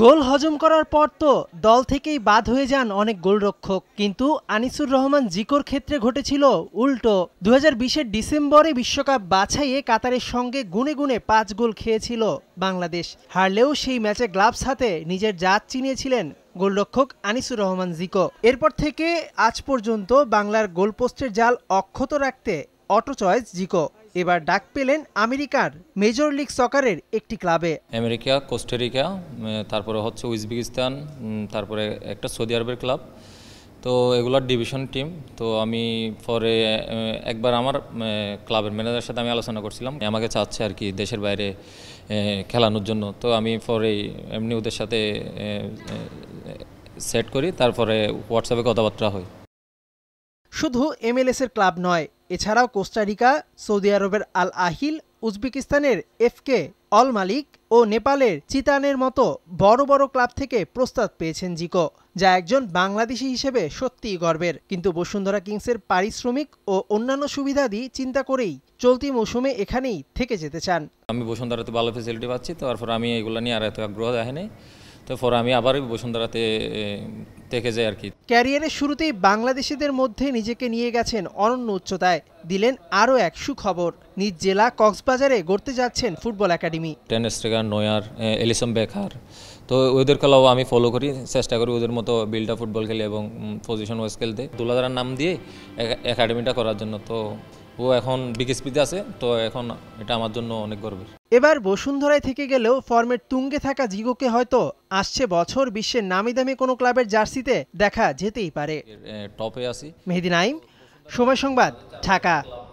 গোল হজম করার পর তো দল থেকেই বাদ হয়ে যান অনেক গোলরক্ষক কিন্তু আনিসুর রহমান জিকোর ক্ষেত্রে ঘটেছিল উল্টো দু হাজার ডিসেম্বরে বিশ্বকাপ বাছাইয়ে কাতারের সঙ্গে গুনে গুনে পাঁচ গোল খেয়েছিল বাংলাদেশ হারলেও সেই ম্যাচে গ্লাভস হাতে নিজের জাত চিনিয়েছিলেন গোলরক্ষক আনিসুর রহমান জিকো এরপর থেকে আজ পর্যন্ত বাংলার গোলপোস্টের জাল অক্ষত রাখতে অটো চয়েস জিকো এবার ডাক পেলেন আমেরিকার মেজর লিগ সকারের একটি ক্লাবে আমেরিকা কোস্টারিকা তারপরে হচ্ছে উজবেকিস্তান তারপরে একটা সৌদি আরবের ক্লাব তো এগুলোর ডিভিশন টিম তো আমি পরে একবার আমার ক্লাবের ম্যানেজারের সাথে আমি আলোচনা করছিলাম আমাকে চাচ্ছে আর কি দেশের বাইরে খেলানোর জন্য তো আমি পরে এমনি ওদের সাথে সেট করি তারপরে হোয়াটসঅ্যাপে কথাবার্তা হয় শুধু এমএলএসের ক্লাব নয় এছাড়াও কোস্টারিকা সৌদি আরবের আল আহিল উজবেকিস্তানের এফকে অল মালিক ও নেপালের চিতানের মতো বড় বড় ক্লাব থেকে প্রস্তাব পেয়েছেন জিকো যা একজন বাংলাদেশি হিসেবে সত্যিই গর্বের কিন্তু বসুন্ধরা কিংসের পারিশ্রমিক ও অন্যান্য সুবিধাদি চিন্তা করেই চলতি মৌসুমে এখানেই থেকে যেতে চান আমি বসুন্ধরাতে ভালো ফেসিলিটি পাচ্ছি তারপর আমি এগুলো নিয়ে আর এত আগ্রহ দেখেনি তো আমি আবার বসুন্ধরাতে থেকে যাই আর কি ক্যারিয়ারের শুরুতেই বাংলাদেশিদের মধ্যে নিজেকে নিয়ে গেছেন অনন্য উচ্চতায় দিলেন আরও এক সুখবর নিজ জেলা কক্সবাজারে গড়তে যাচ্ছেন ফুটবল একাডেমি টেন স্ট্রেগার নয়ার এলিসম বেকার তো ওদের খেলাও আমি ফলো করি চেষ্টা করি ওদের মতো বিল্ডা ফুটবল খেলে এবং পজিশন ওয়াইজ খেলতে দুলাধারার নাম দিয়ে একাডেমিটা করার জন্য তো ও এখন বিকেসপিতে আছে তো এখন এটা আমার জন্য অনেক গর্বের এবার বসুন্ধরায় থেকে গেলেও ফর্মের তুঙ্গে থাকা জিগোকে হয়তো আসছে বছর বিশ্বের নামি দামি কোনো ক্লাবের জার্সিতে দেখা যেতেই পারে টপে আছি মেহেদিন আইম সময় সংবাদ ঢাকা